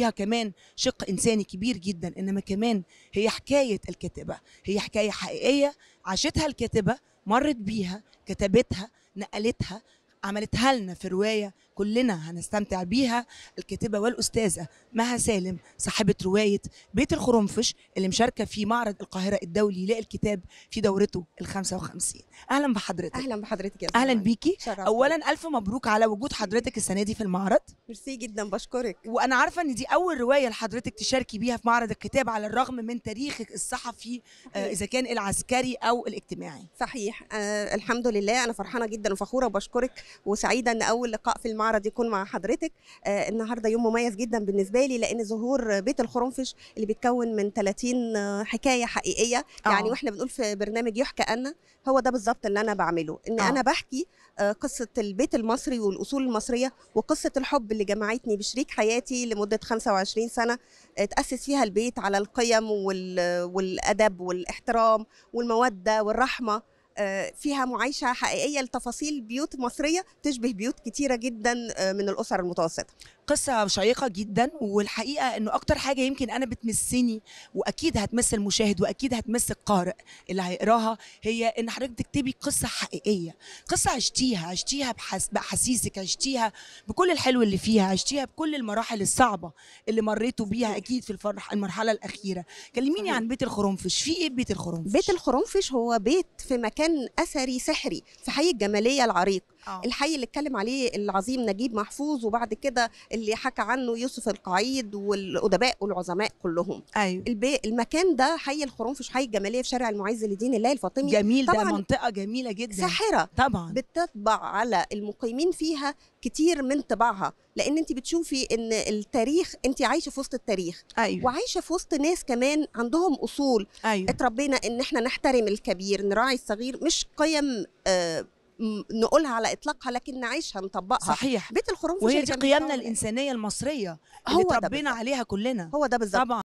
فيها كمان شق انساني كبير جدا انما كمان هي حكايه الكاتبه هي حكايه حقيقيه عاشتها الكاتبه مرت بيها كتبتها نقلتها عملتها لنا في روايه كلنا هنستمتع بيها الكاتبه والاستاذه مها سالم صاحبه روايه بيت الخرنفش اللي مشاركه في معرض القاهره الدولي للكتاب في دورته ال 55 اهلا بحضرتك اهلا بحضرتك يا اهلا بيكي شرفت. اولا الف مبروك على وجود حضرتك السنه دي في المعرض ميرسي جدا بشكرك وانا عارفه ان دي اول روايه لحضرتك تشاركي بيها في معرض الكتاب على الرغم من تاريخك الصحفي آه اذا كان العسكري او الاجتماعي صحيح آه الحمد لله انا فرحانه جدا وفخوره وبشكرك وسعيده ان اول لقاء في المعرض المعرض يكون مع حضرتك آه، النهارده يوم مميز جدا بالنسبه لي لان ظهور بيت الخرنفش اللي بيتكون من 30 آه، حكايه حقيقيه أوه. يعني آه. واحنا بنقول في برنامج يحكى أنا هو ده بالظبط اللي انا بعمله ان أوه. انا بحكي قصه البيت المصري والاصول المصريه وقصه الحب اللي جمعتني بشريك حياتي لمده 25 سنه اتاسس فيها البيت على القيم والادب والاحترام والموده والرحمه آه، فيها معايشه حقيقيه لتفاصيل بيوت مصريه تشبه بيوت كتيره جدا آه، من الاسر المتوسطه قصه شيقه جدا والحقيقه انه اكتر حاجه يمكن انا بتمسني واكيد هتمس المشاهد واكيد هتمس القارئ اللي هيقراها هي ان حضرتك تكتبي قصه حقيقيه قصه عشتيها عشتيها باحاسيسك عشتيها بكل الحلو اللي فيها عشتيها بكل المراحل الصعبه اللي مريتوا بيها اكيد في الفرح المرحله الاخيره كلميني عن بيت الخرنفش في ايه بيت الخرنفش بيت الخرنفش هو بيت في مكان كان اثري سحري في حي الجماليه العريق أوه. الحي اللي اتكلم عليه العظيم نجيب محفوظ وبعد كده اللي حكى عنه يوسف القعيد والادباء والعظماء كلهم ايوه البي... المكان ده حي الخرنفش حي الجماليه في شارع المعز لدين الله الفاطمي جميل ده منطقه جميله جدا ساحره طبعا بتطبع على المقيمين فيها كتير من طباعها لان انت بتشوفي ان التاريخ انت عايشه في وسط التاريخ أيوة. وعايشه في وسط ناس كمان عندهم اصول أيوة. اتربينا ان احنا نحترم الكبير نراعي الصغير مش قيم آه نقولها على اطلاقها لكن نعيشها نطبقها صحيح بيت الخروف وهي دي قيمنا إيه؟ الانسانيه المصريه اللي هو اللي تربينا عليها كلنا هو ده بالظبط